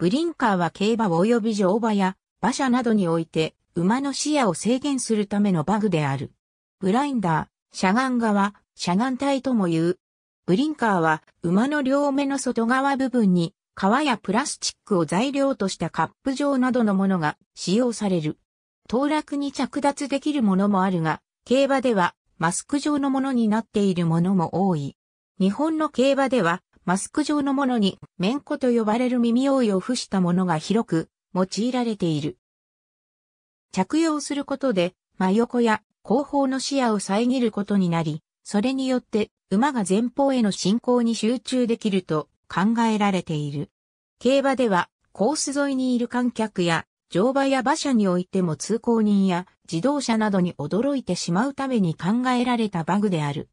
ブリンカーは競馬及び乗馬や馬車などにおいて馬の視野を制限するためのバグである。ブラインダー、斜眼側、斜眼体とも言う。ブリンカーは馬の両目の外側部分に革やプラスチックを材料としたカップ状などのものが使用される。当落に着脱できるものもあるが、競馬ではマスク状のものになっているものも多い。日本の競馬ではマスク状のものに、面子と呼ばれる耳覆いを付したものが広く用いられている。着用することで、真横や後方の視野を遮ることになり、それによって馬が前方への進行に集中できると考えられている。競馬では、コース沿いにいる観客や、乗馬や馬車においても通行人や自動車などに驚いてしまうために考えられたバグである。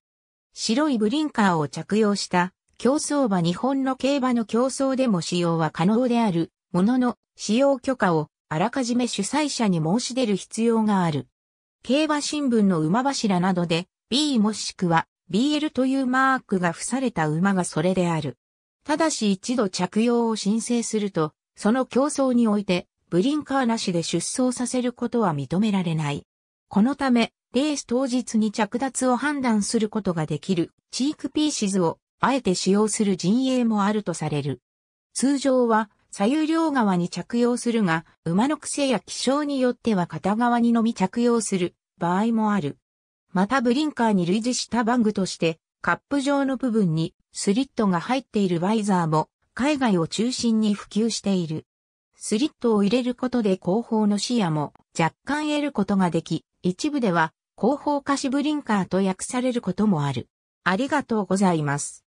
白いブリンカーを着用した競争馬日本の競馬の競争でも使用は可能である、ものの、使用許可をあらかじめ主催者に申し出る必要がある。競馬新聞の馬柱などで B もしくは BL というマークが付された馬がそれである。ただし一度着用を申請すると、その競争において、ブリンカーなしで出走させることは認められない。このため、レース当日に着脱を判断することができる、チークピーシズをあえて使用する陣営もあるとされる。通常は左右両側に着用するが、馬の癖や気象によっては片側にのみ着用する場合もある。またブリンカーに類似したバングとして、カップ状の部分にスリットが入っているバイザーも海外を中心に普及している。スリットを入れることで後方の視野も若干得ることができ、一部では後方貸しブリンカーと訳されることもある。ありがとうございます。